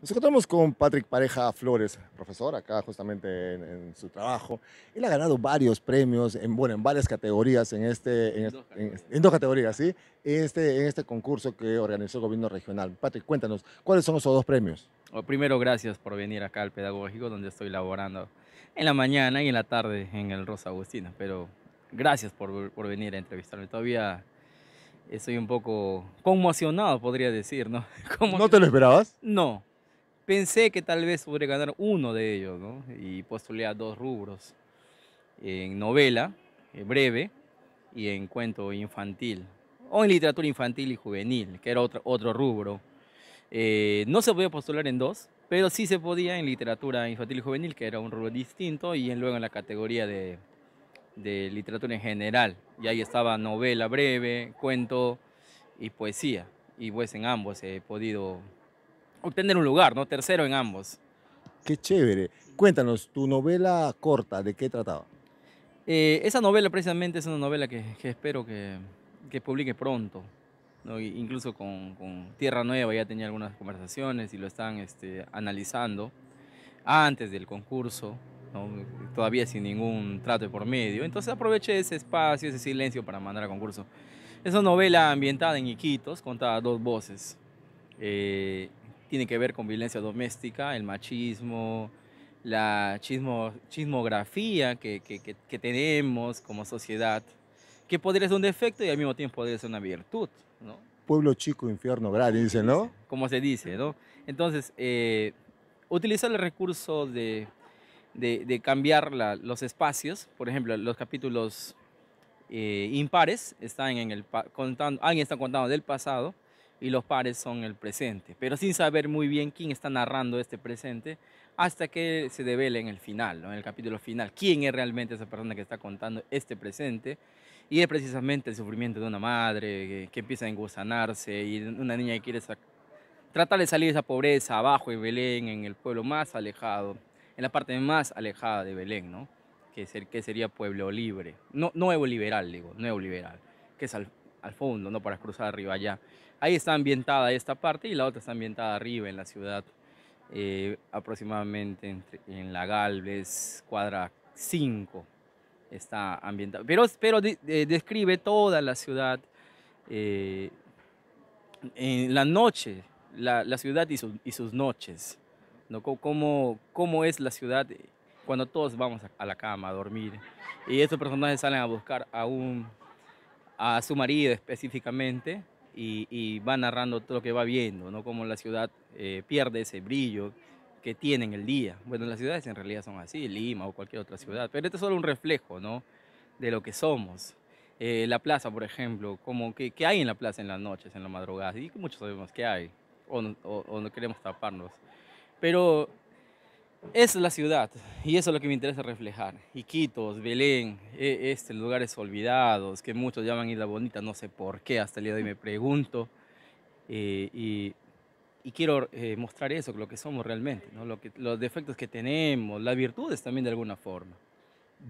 Nos encontramos con Patrick Pareja Flores, profesor acá justamente en, su trabajo. Él ha ganado varios premios, en, bueno, en varias categorías, en, este, en, dos, categorías. ¿sí? Este, en este concurso que organizó el gobierno regional. Patrick, cuéntanos, ¿cuáles son esos dos premios? Oh, primero, gracias por venir acá al Pedagógico, donde estoy laborando en la mañana y en la tarde en el Rosa Agustina, pero gracias por, por venir a entrevistarme. Todavía estoy un poco conmocionado, podría decir, ¿no? ¿No te lo esperabas? No, pensé que tal vez podría ganar uno de ellos, ¿no? Y postulé a dos rubros, en novela, eh, breve, y en cuento infantil, o en literatura infantil y juvenil, que era otro, otro rubro. Eh, no se podía postular en dos, pero sí se podía en literatura infantil y juvenil, que era un rubro distinto, y luego en la categoría de, de literatura en general. Y ahí estaba novela breve, cuento y poesía. Y pues en ambos he podido obtener un lugar, ¿no? Tercero en ambos. Qué chévere. Cuéntanos, tu novela corta, ¿de qué trataba? Eh, esa novela precisamente es una novela que, espero que, publique pronto. ¿no? Incluso con, Tierra Nueva ya tenía algunas conversaciones y lo están este, analizando antes del concurso, todavía sin ningún trato de por medio. Entonces aproveché ese espacio, ese silencio para mandar a concurso. Es una novela ambientada en Iquitos, contada dos voces. Eh, tiene que ver con violencia doméstica, el machismo, la chismografía que, tenemos como sociedad, que podría ser un defecto y al mismo tiempo podría ser una virtud, ¿no? Pueblo chico, infierno grande, dice, ¿no? Como se dice, ¿no? Entonces, eh, utilizar el recurso de, cambiar los espacios, por ejemplo, los capítulos eh, impares, están en el, alguien está contando del pasado, y los pares son el presente, pero sin saber muy bien quién está narrando este presente hasta que se devele en el final, en el capítulo final, quién es realmente esa persona que está contando este presente. Y es precisamente el sufrimiento de una madre eh, que, empieza a engusanarse y una niña que quiere tratar de salir de esa pobreza abajo en Belén, en el pueblo más alejado, en la parte más alejada de Belén, ¿no? que, el que sería Pueblo Libre, no, nuevo liberal, digo, nuevo liberal, que es al, al fondo, no para cruzar arriba allá. Ahí está ambientada esta parte y la otra está ambientada arriba en la ciudad, eh, aproximadamente en la Galvez, cuadra 5 está ambientada. Pero, pero describe toda la ciudad eh, en la noche, la, ciudad y, sus noches, ¿no? cómo, es la ciudad eh, cuando todos vamos a, la cama a dormir. Y estos personajes salen a buscar a, a su marido específicamente y, va narrando todo lo que va viendo, ¿no? Cómo la ciudad eh, pierde ese brillo que tiene en el día. Bueno, las ciudades en realidad son así, Lima o cualquier otra ciudad, pero esto es solo un reflejo, ¿no? De lo que somos. Eh, la plaza, por ejemplo, como que, ¿qué hay en la plaza en las noches, en la madrugada? Y muchos sabemos que hay, o, o no queremos taparnos. Pero es la ciudad y eso es lo que me interesa reflejar. Iquitos, Belén, e, este lugares olvidados que muchos llaman Isla Bonita, no sé por qué, hasta el día de hoy me pregunto. Eh, y, quiero eh, mostrar eso, lo que somos realmente, ¿no? lo que, los defectos que tenemos, las virtudes también de alguna forma.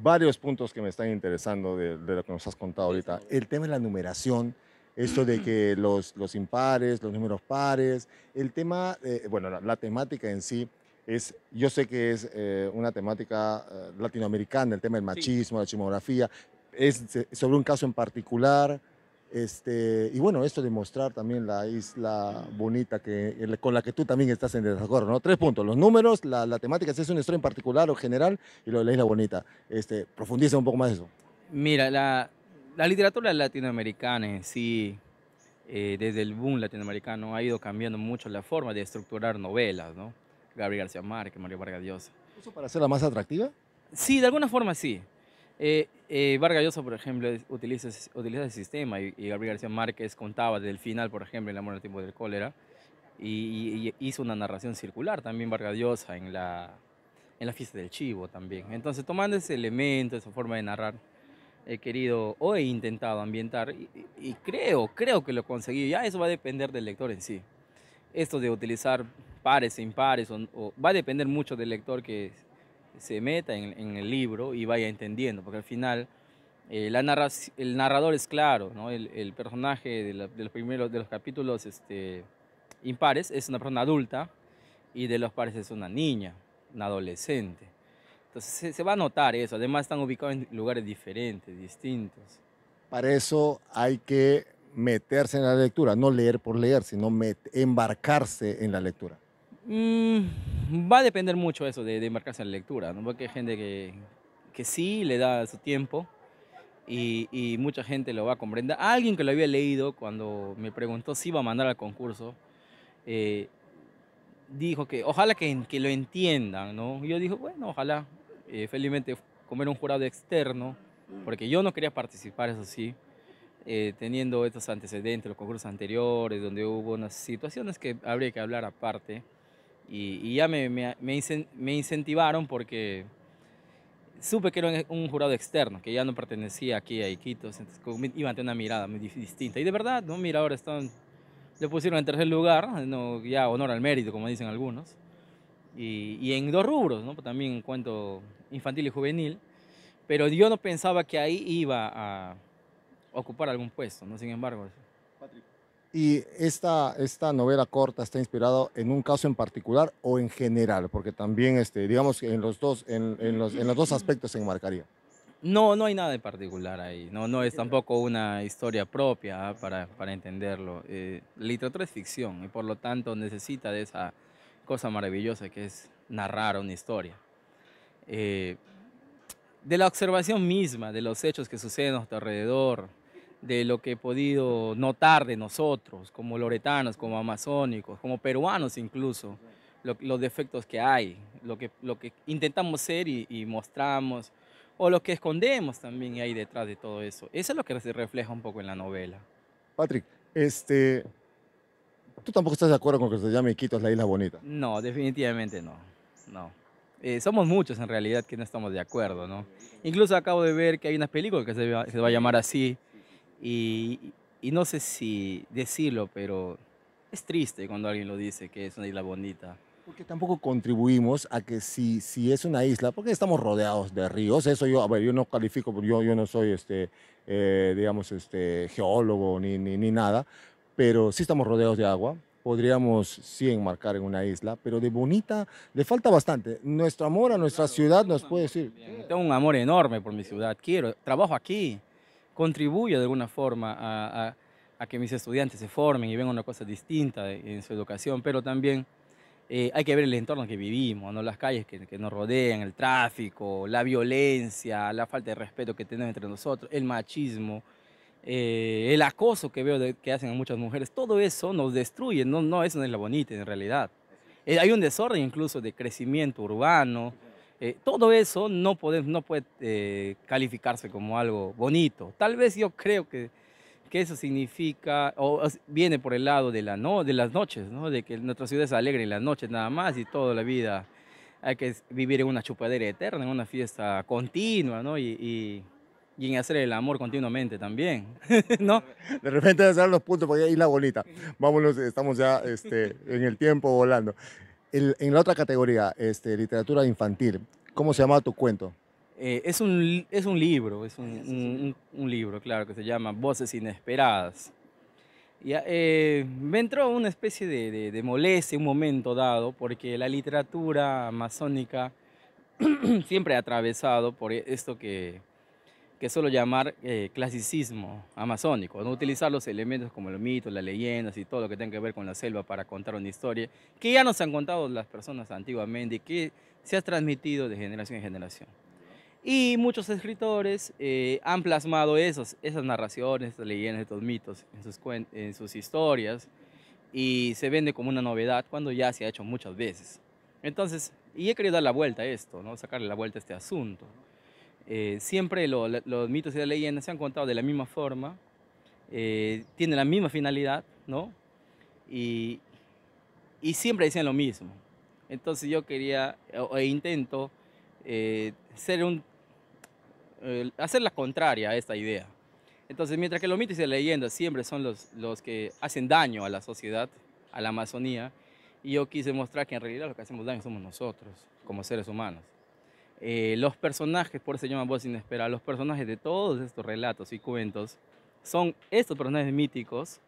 Varios puntos que me están interesando de, lo que nos has contado ahorita. El tema de la numeración, eso de que los, impares, los números pares, el tema, eh, bueno, la temática en sí es, yo sé que es eh, una temática eh, latinoamericana, el tema del machismo, la chimografía, es sobre un caso en particular. Este, y bueno, esto de mostrar también la isla bonita que, con la que tú también estás en desacuerdo, ¿no? Tres puntos, los números, la, temática, si es una historia en particular o general, y lo de la isla bonita. Este, profundiza un poco más eso. Mira, la, literatura latinoamericana sí, eh, desde el boom latinoamericano, ha ido cambiando mucho la forma de estructurar novelas, ¿no? Gabriel García Márquez, Mario Vargas Llosa. ¿Eso para hacerla más atractiva? Sí, de alguna forma sí. Eh, eh Vargas Llosa, por ejemplo, utiliza, utiliza ese sistema y, Gabriel García Márquez contaba del final, por ejemplo, en La tiempo del cólera y, hizo una narración circular también Vargas Llosa en la, en la fiesta del chivo también. Entonces, tomando ese elemento, esa forma de narrar, he querido o he intentado ambientar y, y creo, creo que lo conseguí. Ya eso va a depender del lector en sí. Esto de utilizar pares, impares, va a depender mucho del lector que se meta en, el libro y vaya entendiendo, porque al final eh, la el narrador es claro, el, personaje de, los primeros de los capítulos este, impares es una persona adulta y de los pares es una niña, una adolescente. Entonces se, se va a notar eso, además están ubicados en lugares diferentes, distintos. Para eso hay que meterse en la lectura, no leer por leer, sino embarcarse en la lectura. Mm, va a depender mucho eso de, de embarcarse en la lectura, ¿no? porque hay gente que, que sí le da su tiempo y, mucha gente lo va a comprender. Alguien que lo había leído cuando me preguntó si iba a mandar al concurso, eh, dijo que ojalá que, que, lo entiendan, ¿no? Yo dije, bueno, ojalá, eh, felizmente, comer un jurado externo, porque yo no quería participar, eso sí. Eh, teniendo estos antecedentes, los concursos anteriores, donde hubo unas situaciones que habría que hablar aparte. Y, ya me, me, me, incentivaron porque supe que era un jurado externo, que ya no pertenecía aquí a Iquitos, entonces iban a tener una mirada muy distinta. Y de verdad, ¿no? mira, ahora están, le pusieron en tercer lugar, no, ya honor al mérito, como dicen algunos, y, y en dos rubros, ¿no? también en cuanto infantil y juvenil, pero yo no pensaba que ahí iba a ocupar algún puesto, ¿no? sin embargo. Y esta, esta novela corta está inspirada en un caso en particular o en general, porque también, este, digamos, en los dos, en, en los, en los dos aspectos se enmarcaría. No, no hay nada en particular ahí. No, no es tampoco una historia propia ah, para, para, entenderlo. Eh, literatura es ficción y por lo tanto necesita de esa cosa maravillosa que es narrar una historia. Eh, de la observación misma, de los hechos que suceden a nuestro alrededor, de lo que he podido notar de nosotros, como loretanos, como amazónicos, como peruanos incluso, los defectos que hay, lo que, lo que intentamos ser y, mostramos, o lo que escondemos también ahí detrás de todo eso. Eso es lo que se refleja un poco en la novela. Patrick, este, tú tampoco estás de acuerdo con que se llame Quito la isla bonita. No, definitivamente no, no. Eh, somos muchos en realidad que no estamos de acuerdo, ¿no? Incluso acabo de ver que hay una película que se va, se va a llamar así, y, no sé si decirlo, pero es triste cuando alguien lo dice que es una isla bonita. Porque tampoco contribuimos a que si, es una isla, porque estamos rodeados de ríos, eso yo, a ver, yo no califico, yo, yo no soy, este, eh, digamos, este, geólogo ni, ni, nada, pero sí estamos rodeados de agua, podríamos sí enmarcar en una isla, pero de bonita le falta bastante. Nuestro amor a nuestra ciudad nos puede decir... Tengo un amor enorme por mi ciudad, quiero, trabajo aquí, contribuye de alguna forma a, que mis estudiantes se formen y vean una cosa distinta en su educación, pero también eh, hay que ver el entorno que vivimos, ¿no? las calles que, nos rodean, el tráfico, la violencia, la falta de respeto que tenemos entre nosotros, el machismo, eh, el acoso que veo que hacen a muchas mujeres, todo eso nos destruye, no, no, eso no es la bonita en realidad. Eh, hay un desorden incluso de crecimiento urbano. Eh, todo eso no, puede, no puede eh, calificarse como algo bonito. Tal vez yo creo que, eso significa, o, viene por el lado de, la, no, de las noches, de que nuestra ciudad es alegre en las noches nada más y toda la vida hay que vivir en una chupadera eterna, en una fiesta continua, Y, y, en hacer el amor continuamente también, ¿no? De repente hacer los puntos porque ahí la bolita. Vámonos, estamos ya este, en el tiempo volando en la otra categoría, este, literatura infantil, ¿cómo se llama tu cuento? Eh, es, un, es un libro, es un, libro, claro, que se llama Voces Inesperadas. Y, ah, eh, me entró una especie de, molestia en un momento dado, porque la literatura amazónica siempre ha atravesado por e, esto que, que suelo llamar eh, clasicismo amazónico, no utilizar los elementos como los mitos, las leyendas y todo lo que tenga que ver con la selva para contar una historia que ya nos han contado las personas antiguamente y que se ha transmitido de generación en generación. Y muchos escritores eh, han plasmado esos, esas narraciones, esas leyendas, estos mitos en sus, en sus historias y se vende como una novedad cuando ya se ha hecho muchas veces. Entonces, y he querido dar la vuelta a esto, ¿no? sacarle la vuelta a este asunto. Eh, siempre los mitos y las leyendas se han contado de la misma forma, eh, tienen la misma finalidad, ¿no? Y, siempre dicen lo mismo. Entonces yo quería e intento eh, un, hacer la contraria a esta idea. Entonces, mientras que los mitos y las leyendas siempre son los, los que hacen daño a la sociedad, a la Amazonía, y yo quise mostrar que en realidad lo que hacemos daño somos nosotros, como seres humanos. Eh, los personajes, por eso se llama Voz Inesperada, los personajes de todos estos relatos y cuentos son estos personajes míticos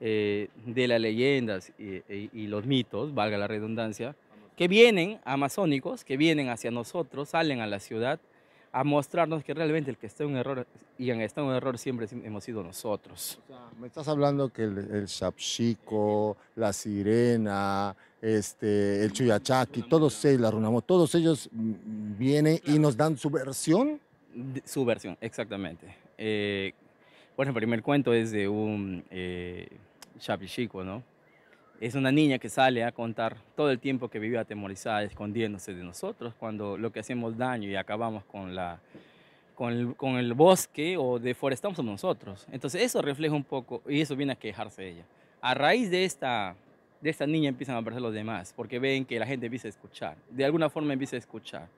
eh, de las leyendas e, y, los mitos, valga la redundancia, que vienen amazónicos, que vienen hacia nosotros, salen a la ciudad a mostrarnos que realmente el que está en un error y en está en un error siempre hemos sido nosotros. me estás hablando que el, el la sirena, este, el chuyachaki, todos ellos, la todos ellos vienen y nos dan su versión. su versión, exactamente. Eh, bueno, el primer cuento es de un eh, ¿no? Es una niña que sale a contar todo el tiempo que vivió atemorizada, escondiéndose de nosotros, cuando lo que hacemos daño y acabamos con, la, con, el, bosque o deforestamos a nosotros. Entonces eso refleja un poco y eso viene a quejarse de ella. A raíz de esta, de esta niña empiezan a aparecer los demás, porque ven que la gente empieza a escuchar, de alguna forma empieza a escuchar.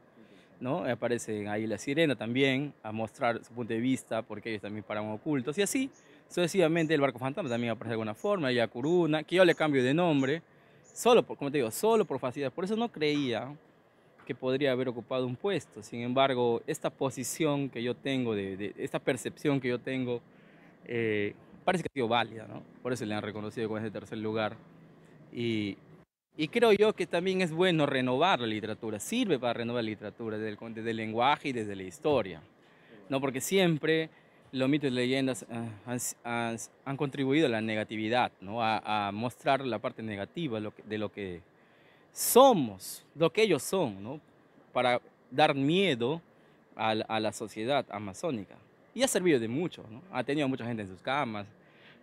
¿no? Aparecen ahí la sirena también a mostrar su punto de vista, porque ellos también paran ocultos y así Sucesivamente el barco fantasma también aparece de alguna forma, Kuruna, que yo le cambio de nombre, solo por, como te digo, solo por facilidad. Por eso no creía que podría haber ocupado un puesto. Sin embargo, esta posición que yo tengo, de, esta percepción que yo tengo, eh, parece que ha sido válida, ¿no? Por eso le han reconocido con ese tercer lugar. Y, y creo yo que también es bueno renovar la literatura, sirve para renovar la literatura desde el, desde el lenguaje y desde la historia, ¿no? Porque siempre los mitos y leyendas ah, han, contribuido a la negatividad, ¿no? a, mostrar la parte negativa de lo, que, de lo que somos, lo que ellos son, ¿no? para dar miedo a, la sociedad amazónica. Y ha servido de mucho, ¿no? ha tenido mucha gente en sus camas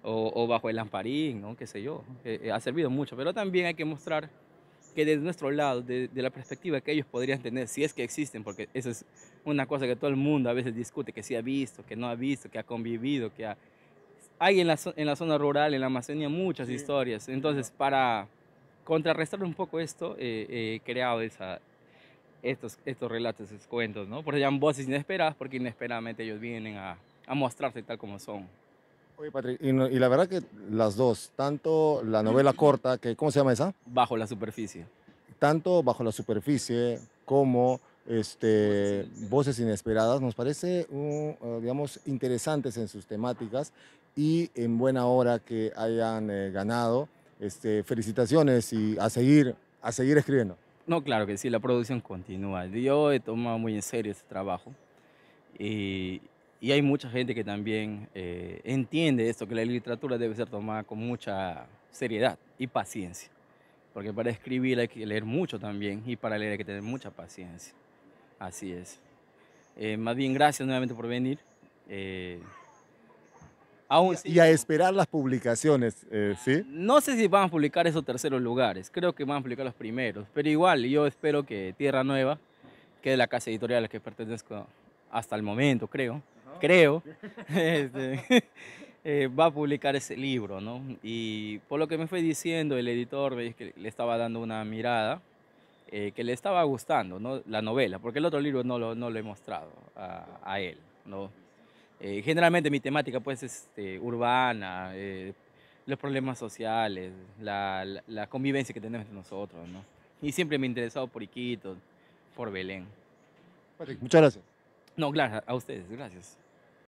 o, bajo el lamparín, ¿no? qué sé yo, eh, eh, ha servido mucho, pero también hay que mostrar que desde nuestro lado, de, la perspectiva que ellos podrían tener, si es que existen, porque eso es una cosa que todo el mundo a veces discute, que sí ha visto, que no ha visto, que ha convivido, que Hay en la, zona rural, en la Amazonia, muchas historias. Entonces, para contrarrestar un poco esto, eh, eh, he creado esa, estos, estos relatos, estos cuentos, ¿no? Porque llaman voces inesperadas, porque inesperadamente ellos vienen a, a mostrarse tal como son. Oye, Patrick, y, la verdad que las dos, tanto la novela corta, que ¿cómo se llama esa? Bajo la superficie. Tanto Bajo la superficie como este, voces, inesperadas, nos parece, eh, digamos, interesantes en sus temáticas y en buena hora que hayan eh, ganado. Este, felicitaciones y a seguir, a seguir escribiendo. No, claro que sí, la producción continúa. Yo he tomado muy en serio este trabajo. Y, eh, y hay mucha gente que también eh, entiende esto, que la literatura debe ser tomada con mucha seriedad y paciencia. Porque para escribir hay que leer mucho también y para leer hay que tener mucha paciencia. Así es. Eh, más bien, gracias nuevamente por venir. Eh, aún y, y, a esperar las publicaciones, ¿sí? No sé si van a publicar esos terceros lugares, creo que van a publicar los primeros, pero igual yo espero que Tierra Nueva, que es la casa editorial a la que pertenezco hasta el momento, creo, creo, este, eh, va a publicar ese libro, ¿no? Y por lo que me fue diciendo el editor, veis que le estaba dando una mirada, eh, que le estaba gustando, ¿no? La novela, porque el otro libro no lo, no lo he mostrado a, él, ¿no? Eh, generalmente mi temática pues es este, urbana, los problemas sociales, la, la, convivencia que tenemos nosotros, ¿no? Y siempre me he interesado por Iquitos, por Belén. muchas gracias. No, claro, a ustedes, gracias.